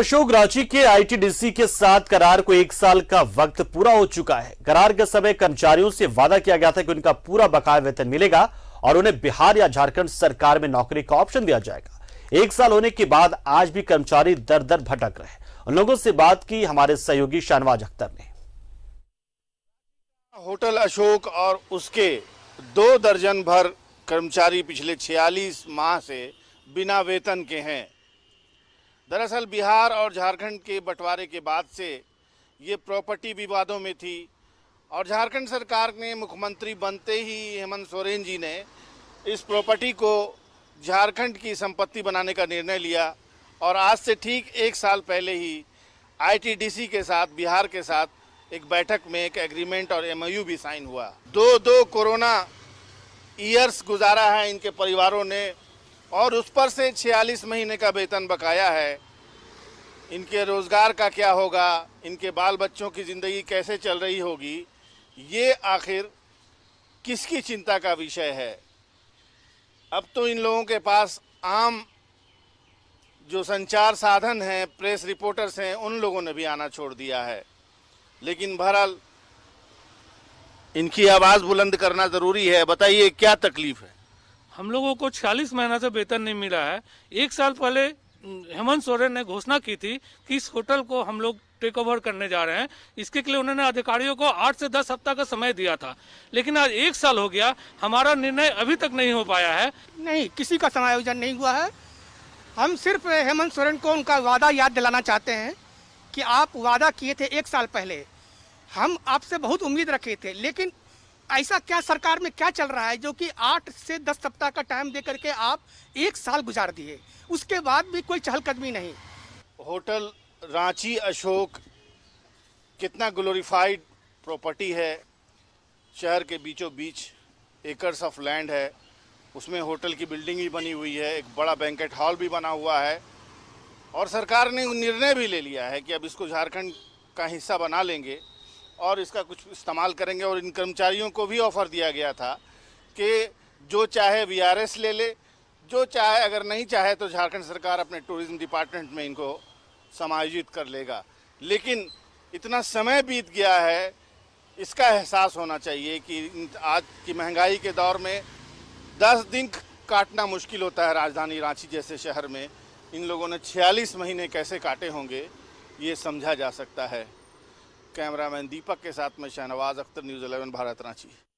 अशोक रांची के आईटीडीसी के साथ करार को एक साल का वक्त पूरा हो चुका है करार के समय कर्मचारियों से वादा किया गया था कि उनका पूरा बकाया वेतन मिलेगा और उन्हें बिहार या झारखंड सरकार में नौकरी का ऑप्शन दिया जाएगा एक साल होने के बाद आज भी कर्मचारी दर दर भटक रहे उन लोगों से बात की हमारे सहयोगी शाहनवाज अख्तर ने होटल अशोक और उसके दो दर्जन भर कर्मचारी पिछले छियालीस माह से बिना वेतन के हैं दरअसल बिहार और झारखंड के बंटवारे के बाद से ये प्रॉपर्टी विवादों में थी और झारखंड सरकार ने मुख्यमंत्री बनते ही हेमंत सोरेन जी ने इस प्रॉपर्टी को झारखंड की संपत्ति बनाने का निर्णय लिया और आज से ठीक एक साल पहले ही आईटीडीसी के साथ बिहार के साथ एक बैठक में एक एग्रीमेंट और एमओयू भी साइन हुआ दो दो कोरोना ईयर्स गुजारा है इनके परिवारों ने और उस पर से 46 महीने का वेतन बकाया है इनके रोज़गार का क्या होगा इनके बाल बच्चों की ज़िंदगी कैसे चल रही होगी ये आखिर किसकी चिंता का विषय है अब तो इन लोगों के पास आम जो संचार साधन हैं प्रेस रिपोर्टर्स हैं उन लोगों ने भी आना छोड़ दिया है लेकिन बहरहाल इनकी आवाज़ बुलंद करना ज़रूरी है बताइए क्या तकलीफ़ है हम लोगों को छियालीस महीना से वेतन नहीं मिला है एक साल पहले हेमंत सोरेन ने घोषणा की थी कि इस होटल को हम लोग टेक ओवर करने जा रहे हैं इसके लिए उन्होंने अधिकारियों को आठ से दस हफ्ता का समय दिया था लेकिन आज एक साल हो गया हमारा निर्णय अभी तक नहीं हो पाया है नहीं किसी का समायोजन नहीं हुआ है हम सिर्फ हेमंत सोरेन को उनका वादा याद दिलाना चाहते हैं कि आप वादा किए थे एक साल पहले हम आपसे बहुत उम्मीद रखे थे लेकिन ऐसा क्या सरकार में क्या चल रहा है जो कि आठ से दस सप्ताह का टाइम दे करके आप एक साल गुजार दिए उसके बाद भी कोई चहलकदमी नहीं होटल रांची अशोक कितना ग्लोरीफाइड प्रॉपर्टी है शहर के बीचों बीच एकर्स ऑफ लैंड है उसमें होटल की बिल्डिंग भी बनी हुई है एक बड़ा बैंकेट हॉल भी बना हुआ है और सरकार ने निर्णय भी ले लिया है कि अब इसको झारखंड का हिस्सा बना लेंगे और इसका कुछ इस्तेमाल करेंगे और इन कर्मचारियों को भी ऑफ़र दिया गया था कि जो चाहे वी ले ले जो चाहे अगर नहीं चाहे तो झारखंड सरकार अपने टूरिज़्म डिपार्टमेंट में इनको समायोजित कर लेगा लेकिन इतना समय बीत गया है इसका एहसास होना चाहिए कि आज की महंगाई के दौर में दस दिन काटना मुश्किल होता है राजधानी रांची जैसे शहर में इन लोगों ने 46 महीने कैसे काटे होंगे ये समझा जा सकता है कैमरामैन दीपक के साथ में शहनवाज अख्तर न्यूज़ 11 भारत रांची